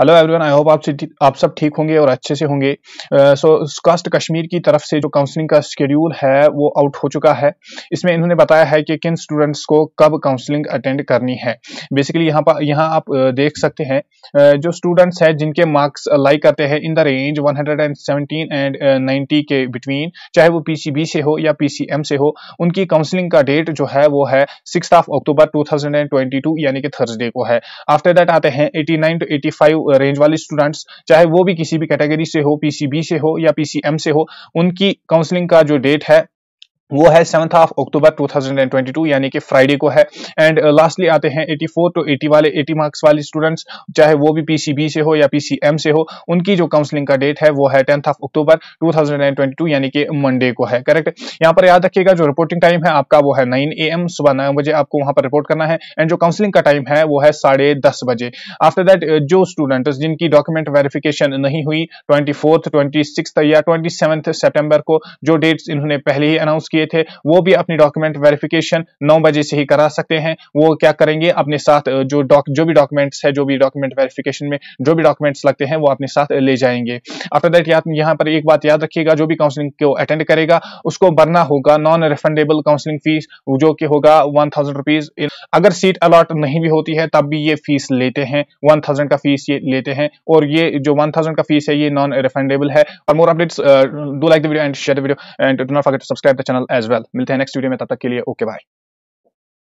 hello everyone I hope आप आप सब ठीक होंगे और अच्छे से होंगे so uh, caste so, Kashmir की तरफ से जो काउंसलिंग का शेड्यूल है वो आउट हो चुका है इसमें इन्होंने बताया है कि किन स्टूडेंट्स को कब काउंसलिंग अटेंड करनी है बेसिकली यहाँ पर यहाँ आप देख सकते हैं जो स्टूडेंट्स हैं जिनके मार्क्स लाइक करते हैं in the range one and ninety के बिटवीन चाहे वो पी से हो या पी से हो उनकी काउंसलिंग का डेट जो है वो है सिक्स ऑफ अक्टूबर टू यानी कि थर्सडे को है आफ्टर दैट आते हैं एटी टू एटी रेंज वाले स्टूडेंट्स चाहे वो भी किसी भी कैटेगरी से हो पीसीबी से हो या पीसीएम से हो उनकी काउंसलिंग का जो डेट है वो है सेवंथ ऑफ अक्टूबर 2022 यानी कि फ्राइडे को है एंड लास्टली uh, आते हैं 84 टू 80 वाले 80 मार्क्स वाले स्टूडेंट्स चाहे वो भी पीसीबी से हो या पीसीएम से हो उनकी जो काउंसलिंग का डेट है वो है टेंथ ऑफ अक्टूबर 2022 यानी कि मंडे को है करेक्ट यहाँ पर याद रखिएगा जो रिपोर्टिंग टाइम है आपका वो है नाइन ए सुबह नौ बजे आपको वहां पर रिपोर्ट करना है एंड जो काउंसलिंग का टाइम है वो है साढ़े बजे आफ्टर दैट uh, जो स्टूडेंट जिनकी डॉक्यूमेंट वेरिफिकेशन नहीं हुई ट्वेंटी फोर्थ या ट्वेंटी सेप्टेम्बर को जो डेट्स इन्होंने पहले ही अनाउंस किए किए थे वो भी अपनी डॉक्यूमेंट वेरिफिकेशन नौ बजे से ही करा सकते हैं वो क्या करेंगे अपने साथ जो डॉक जो भी डॉक्यूमेंट्स है जो भी डॉक्यूमेंट वेरिफिकेशन में जो भी डॉक्यूमेंट्स लगते हैं वो अपने साथ ले जाएंगे आफ्टर दैट याद यहाँ पर एक बात याद रखिएगा जो भी काउंसलिंग को अटेंड करेगा उसको भरना होगा नॉन रिफंडेबल काउंसलिंग फीस जो कि होगा वन थाउजेंड रुपीज अगर सीट अलॉट नहीं भी होती है तब भी ये फीस लेते हैं वन थाउजेंड का फीस ये लेते हैं और ये जो वन थाउजेंड का फीस है ये नॉन रिफंडेबल है और more updates do like the video and share the video and do not forget to subscribe the channel channel as well मिलते हैं नेक्स्ट वीडियो में तब तक के लिए ओके बाय